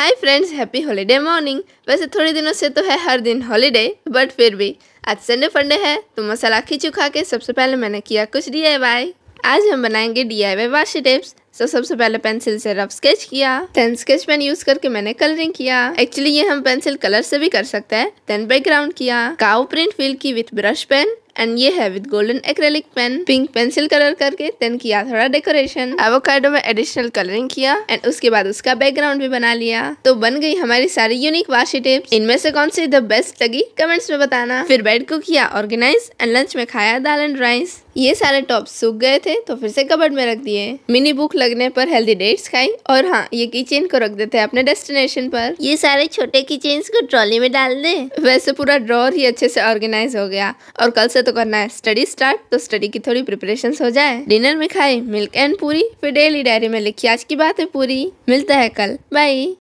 हाय friends happy holiday morning वैसे थोड़े दिनों से तो है हर दिन हॉलीडे बट फिर भी आज संडे फंडे है तो मसाला खींच खा के सबसे पहले मैंने किया कुछ डी आज हम बनाएंगे D I Y washi tips so सबसे पहले पेंसिल से रफ स्केच किया टेन स्केच पेन यूज करके मैंने कलरिंग किया एक्चुअली ये हम पेंसिल कलर से भी कर सकते हैं देन बैकग्राउंड किया काउ प्रिंट फील की विथ ब्रश पेन एंड ये है with golden acrylic pen pink pencil colour करके देन किया थोड़ा डेकोरेशन एवोकाडो में एडिशनल कलरिंग किया एंड उसके बाद उसका बैकग्राउंड भी बना लिया तो बन गई हमारी सारी यूनिक वाशी टिप्स इनमें से कौन सी द बेस्ट लगी कमेंट्स में बताना फिर बेड को किया ऑर्गेनाइज एंड लंच में खाया दाल एंड राइस ये सारे टॉप सूख गए थे तो फिर से कबर्ड में रख दिए मिनी बुक लगने पर हेल्दी डेट्स खाई और हाँ ये किचेन को रख देते हैं अपने डेस्टिनेशन पर ये सारे छोटे किचेन को ट्रॉली में डाल दे वैसे पूरा ड्रॉर ही अच्छे से ऑर्गेनाइज हो गया और कल से से तो करना है स्टडी स्टार्ट तो स्टडी की थोड़ी प्रिपरेशन हो जाए डिनर में खाए मिल्क एंड पूरी फिर डेली डायरी में लिखी आज की बात है पूरी मिलता है कल बाई